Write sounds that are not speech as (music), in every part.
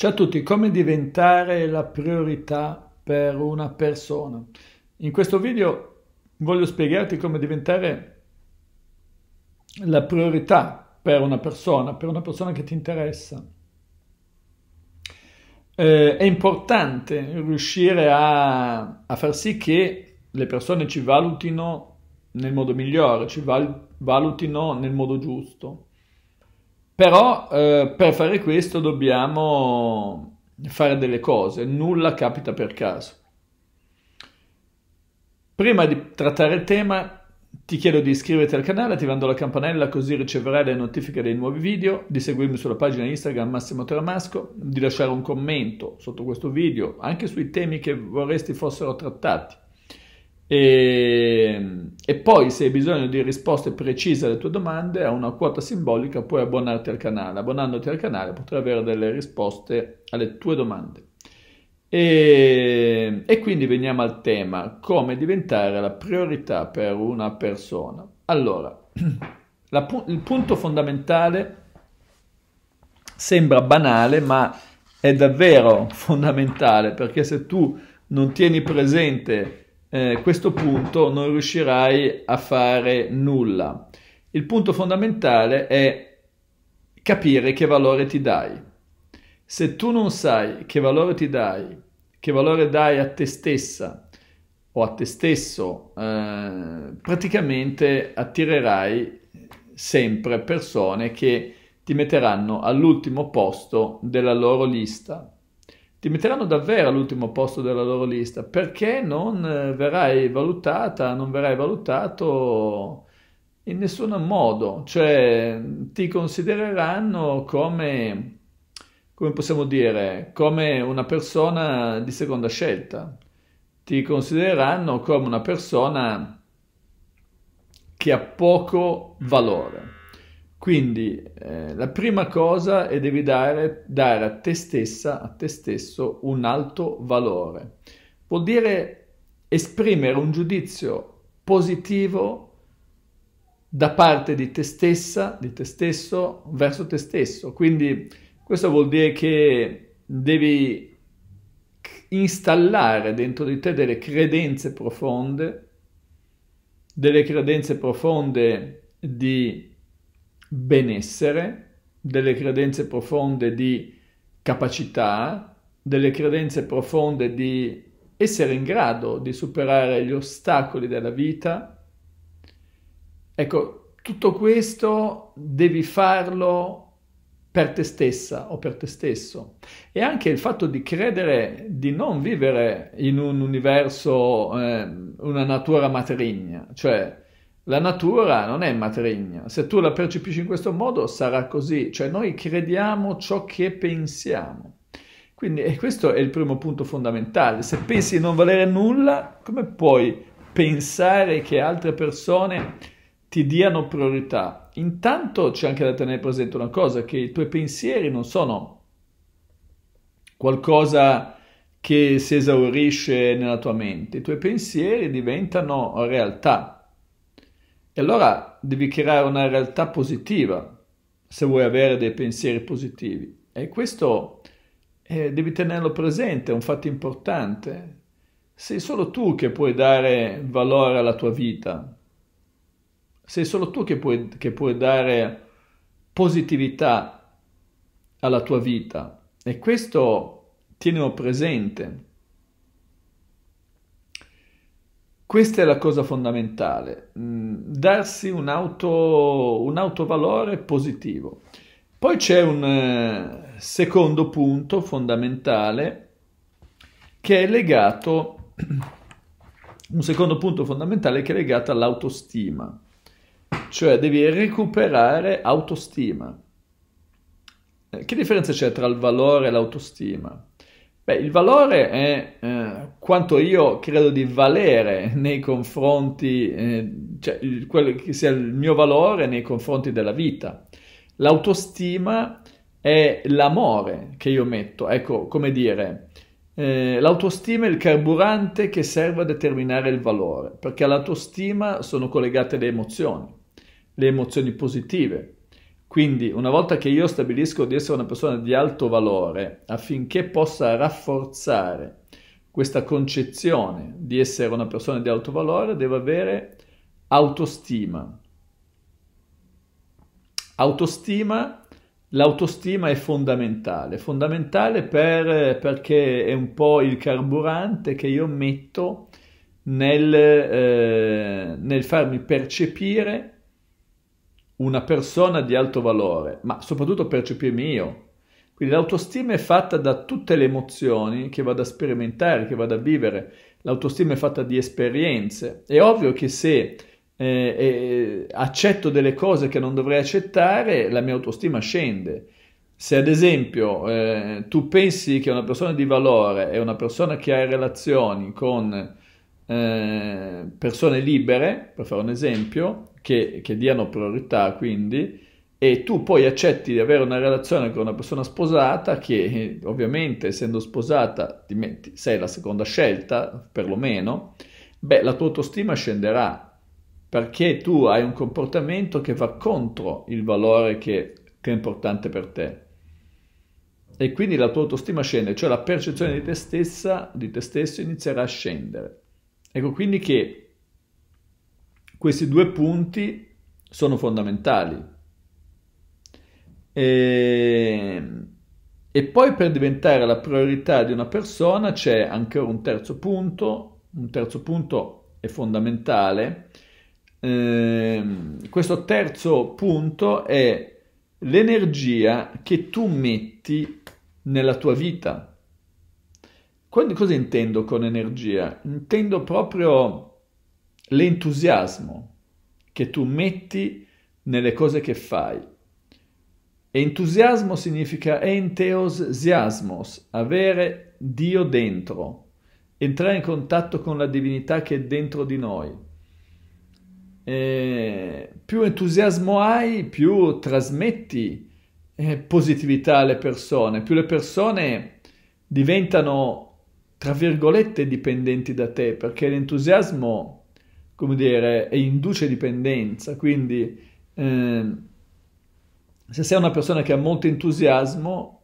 Ciao a tutti, come diventare la priorità per una persona? In questo video voglio spiegarti come diventare la priorità per una persona, per una persona che ti interessa. Eh, è importante riuscire a, a, far sì che le persone ci valutino nel modo migliore, ci val, valutino nel modo giusto. Però eh, per fare questo dobbiamo fare delle cose, nulla capita per caso. Prima di trattare il tema ti chiedo di iscriverti al canale attivando la campanella così riceverai le notifiche dei nuovi video, di seguirmi sulla pagina Instagram Massimo Tramasco, di lasciare un commento sotto questo video anche sui temi che vorresti fossero trattati e, ehm, e, poi se hai bisogno di risposte precise alle tue domande, a una quota simbolica puoi abbonarti al canale. Abbonandoti al canale potrai avere delle risposte alle tue domande. E, ehm, e quindi veniamo al tema, come diventare la priorità per una persona. Allora, (clears throat) la, il punto fondamentale sembra banale, ma è davvero (laughs) fondamentale, perché se tu non tieni presente eh, questo punto non riuscirai a fare nulla. Il punto fondamentale è capire che valore ti dai. Se tu non sai che valore ti dai, che valore dai a te stessa o a te stesso, eh, praticamente attirerai sempre persone che ti metteranno all'ultimo posto della loro lista ti metteranno davvero all'ultimo posto della loro lista perché non eh, verrai valutata, non verrai valutato in nessun modo, cioè ti considereranno come, come possiamo dire, come una persona di seconda scelta, ti considereranno come una persona che ha poco valore. Quindi eh, la prima cosa è devi dare, dare a te stessa, a te stesso, un alto valore. Vuol dire esprimere un giudizio positivo da parte di te stessa, di te stesso, verso te stesso. Quindi questo vuol dire che devi installare dentro di te delle credenze profonde, delle credenze profonde di benessere, delle credenze profonde di capacità, delle credenze profonde di essere in grado di superare gli ostacoli della vita. Ecco, tutto questo devi farlo per te stessa o per te stesso. E anche il fatto di credere di non vivere in un universo, eh, una natura matrigna, cioè la natura non è matrigna, se tu la percepisci in questo modo sarà così, cioè noi crediamo ciò che pensiamo. Quindi questo è il primo punto fondamentale, se pensi di non valere nulla, come puoi pensare che altre persone ti diano priorità? Intanto c'è anche da tenere presente una cosa, che i tuoi pensieri non sono qualcosa che si esaurisce nella tua mente, i tuoi pensieri diventano realtà e allora devi creare una realtà positiva se vuoi avere dei pensieri positivi. E questo eh, devi tenerlo presente, è un fatto importante. Sei solo tu che puoi dare valore alla tua vita. Sei solo tu che puoi, che puoi dare positività alla tua vita. E questo tienilo presente. Questa è la cosa fondamentale, mm, darsi un, auto, un autovalore positivo. Poi c'è un eh, secondo punto fondamentale che è legato, (clears throat) un secondo punto fondamentale che è legato all'autostima, cioè devi recuperare autostima. Eh, che differenza c'è tra il valore e l'autostima? Beh, il valore è eh, quanto io credo di valere nei confronti, eh, cioè il, quello che sia il mio valore nei confronti della vita. L'autostima è l'amore che io metto, ecco, come dire, eh, l'autostima è il carburante che serve a determinare il valore, perché all'autostima sono collegate le emozioni, le emozioni positive, quindi una volta che io stabilisco di essere una persona di alto valore affinché possa rafforzare questa concezione di essere una persona di alto valore, devo avere autostima. Autostima, l'autostima è fondamentale, fondamentale per, perché è un po' il carburante che io metto nel, eh, nel farmi percepire una persona di alto valore, ma soprattutto percepirmi io. Quindi l'autostima è fatta da tutte le emozioni che vado a sperimentare, che vado a vivere. L'autostima è fatta di esperienze. È ovvio che se eh, eh, accetto delle cose che non dovrei accettare, la mia autostima scende. Se ad esempio eh, tu pensi che una persona di valore è una persona che ha relazioni con eh, persone libere, per fare un esempio, che, che diano priorità quindi e tu poi accetti di avere una relazione con una persona sposata che eh, ovviamente essendo sposata metti, sei la seconda scelta perlomeno, beh la tua autostima scenderà perché tu hai un comportamento che va contro il valore che, che è importante per te e quindi la tua autostima scende, cioè la percezione di te stessa, di te stesso inizierà a scendere. Ecco quindi che questi due punti sono fondamentali. E, e poi per diventare la priorità di una persona c'è ancora un terzo punto, un terzo punto è fondamentale. Eh, questo terzo punto è l'energia che tu metti nella tua vita. Quando, cosa intendo con energia? Intendo proprio l'entusiasmo che tu metti nelle cose che fai. Entusiasmo significa enteosiasmos, avere Dio dentro, entrare in contatto con la divinità che è dentro di noi. E più entusiasmo hai, più trasmetti eh, positività alle persone, più le persone diventano, tra virgolette, dipendenti da te, perché l'entusiasmo come dire, e induce dipendenza, quindi eh, se sei una persona che ha molto entusiasmo,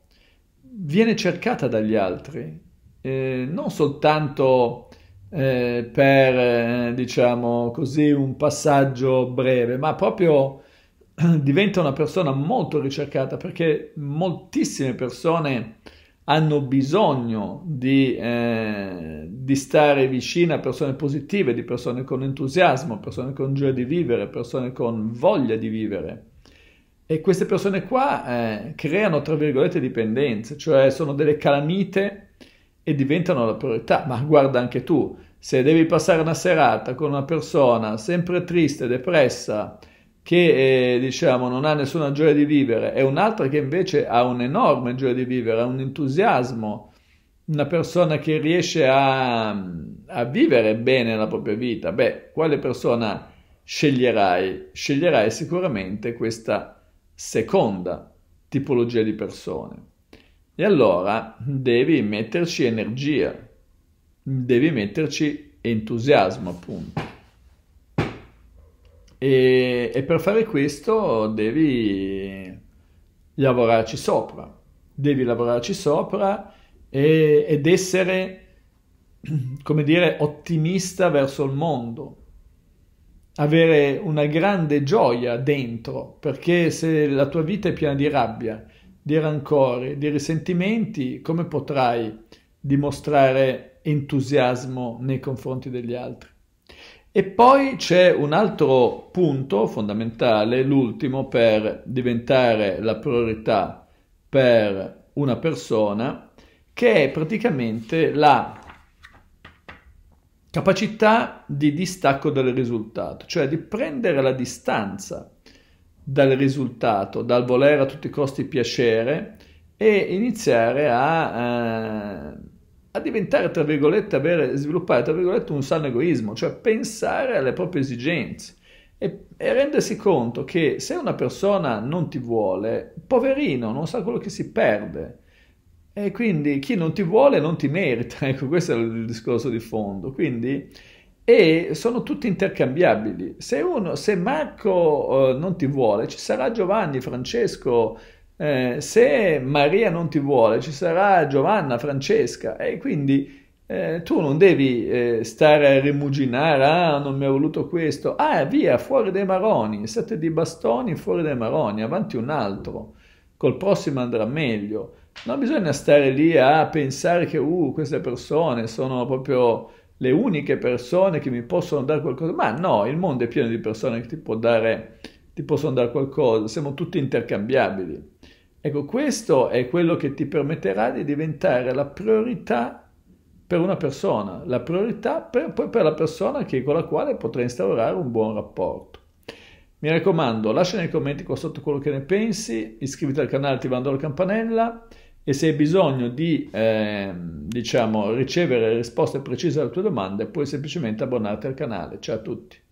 viene cercata dagli altri, eh, non soltanto eh, per, eh, diciamo così, un passaggio breve, ma proprio (clears throat) diventa una persona molto ricercata perché moltissime persone hanno bisogno di, eh, di, stare vicino a persone positive, di persone con entusiasmo, persone con gioia di vivere, persone con voglia di vivere. E queste persone qua eh, creano, tra virgolette, dipendenze, cioè sono delle calamite e diventano la priorità. Ma guarda anche tu, se devi passare una serata con una persona sempre triste, depressa, che eh, diciamo non ha nessuna gioia di vivere e un'altra che invece ha un'enorme gioia di vivere, ha un entusiasmo, una persona che riesce a, a vivere bene la propria vita, beh, quale persona sceglierai? Sceglierai sicuramente questa seconda tipologia di persone. E allora devi metterci energia, devi metterci entusiasmo, appunto. E, e per fare questo devi lavorarci sopra, devi lavorarci sopra e, ed essere, come dire, ottimista verso il mondo, avere una grande gioia dentro, perché se la tua vita è piena di rabbia, di rancore, di risentimenti, come potrai dimostrare entusiasmo nei confronti degli altri? E poi c'è un altro punto fondamentale, l'ultimo, per diventare la priorità per una persona, che è praticamente la capacità di distacco dal risultato, cioè di prendere la distanza dal risultato, dal volere a tutti i costi piacere e iniziare a eh, a diventare, tra virgolette, avere, sviluppare, tra virgolette, un sano egoismo, cioè pensare alle proprie esigenze e, e rendersi conto che se una persona non ti vuole, poverino, non sa quello che si perde. E quindi chi non ti vuole non ti merita, (laughs) ecco questo è il discorso di fondo. Quindi, e sono tutti intercambiabili. Se, uno, se Marco eh, non ti vuole, ci sarà Giovanni, Francesco, eh, se Maria non ti vuole, ci sarà Giovanna, Francesca e quindi eh, tu non devi eh, stare a rimuginare, ah non mi ha voluto questo, ah via, fuori dai maroni, sette di bastoni fuori dai maroni, avanti un altro, col prossimo andrà meglio. Non bisogna stare lì a pensare che uh, queste persone sono proprio le uniche persone che mi possono dare qualcosa, ma no, il mondo è pieno di persone che ti, può dare, ti possono dare qualcosa, siamo tutti intercambiabili. Ecco, questo è quello che ti permetterà di diventare la priorità per una persona, la priorità per, per la persona che, con la quale potrai instaurare un buon rapporto. Mi raccomando, lascia nei commenti qua sotto quello che ne pensi, iscriviti al canale attivando la campanella e se hai bisogno di eh, diciamo, ricevere risposte precise alle tue domande puoi semplicemente abbonarti al canale. Ciao a tutti!